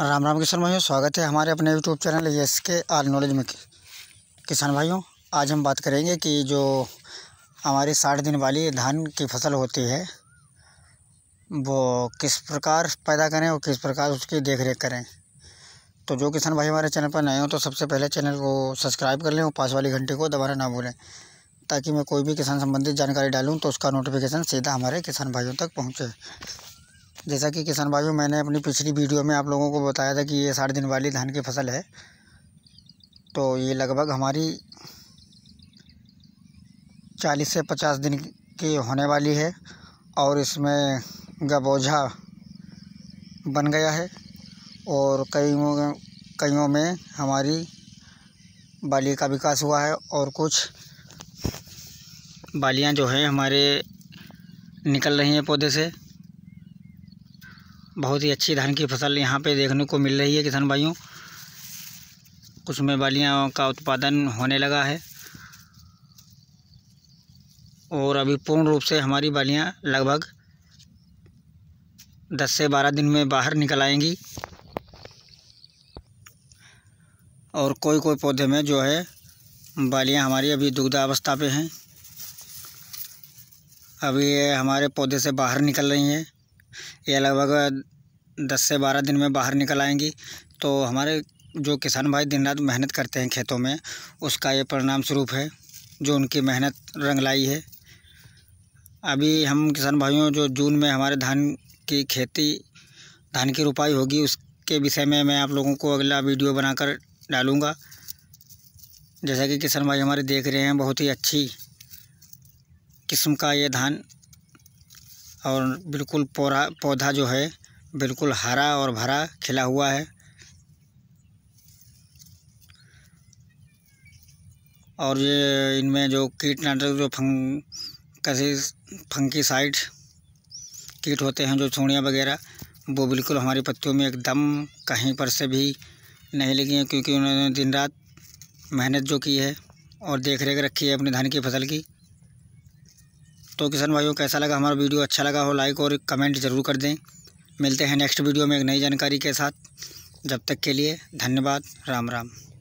राम राम किसान भाइयों स्वागत है हमारे अपने YouTube channel S K R knowledge में किसान भाइयों आज हम बात करेंगे कि जो हमारी साठ दिन वाली धान की फसल होती है वो किस प्रकार पैदा करें और किस प्रकार उसकी देख रेख करें तो जो किसान भाई हमारे चैनल पर नए हों तो सबसे पहले चैनल को सब्सक्राइब कर लें और पास वाली घंटे को दोबारा ना भूलें ताकि मैं कोई भी किसान संबंधित जानकारी डालूँ तो उसका नोटिफिकेशन सीधा हमारे किसान भाइयों तक पहुँचे जैसा कि किसान भाइयों मैंने अपनी पिछली वीडियो में आप लोगों को बताया था कि ये साठ दिन वाली धान की फसल है तो ये लगभग हमारी चालीस से पचास दिन की होने वाली है और इसमें गबोझा बन गया है और कईयों कईयों में हमारी बाली का विकास हुआ है और कुछ बालियां जो हैं हमारे निकल रही हैं पौधे से बहुत ही अच्छी धान की फसल यहाँ पे देखने को मिल रही है किसान भाइयों कुछ में बालियाँ का उत्पादन होने लगा है और अभी पूर्ण रूप से हमारी बालियाँ लगभग दस से बारह दिन में बाहर निकल आएंगी और कोई कोई पौधे में जो है बालियाँ हमारी अभी दुग्धा अवस्था पे हैं अभी ये हमारे पौधे से बाहर निकल रही हैं ये लगभग दस से बारह दिन में बाहर निकल आएंगी तो हमारे जो किसान भाई दिन रात मेहनत करते हैं खेतों में उसका ये परिणाम स्वरूप है जो उनकी मेहनत रंग लाई है अभी हम किसान भाइयों जो जून में हमारे धान की खेती धान की रुपाई होगी उसके विषय में मैं आप लोगों को अगला वीडियो बनाकर डालूँगा जैसा कि किसान भाई हमारे देख रहे हैं बहुत ही अच्छी किस्म का ये धान और बिल्कुल पौरा पौधा जो है बिल्कुल हरा और भरा खिला हुआ है और ये इनमें जो कीटनाशक जो फंग कैसे साइड कीट होते हैं जो चूड़ियाँ वगैरह वो बिल्कुल हमारी पत्तियों में एकदम कहीं पर से भी नहीं लगी हैं क्योंकि उन्होंने दिन रात मेहनत जो की है और देख रेख रखी है अपने धान की फसल की तो किसान भाइयों कैसा लगा हमारा वीडियो अच्छा लगा हो लाइक और कमेंट ज़रूर कर दें मिलते हैं नेक्स्ट वीडियो में एक नई जानकारी के साथ जब तक के लिए धन्यवाद राम राम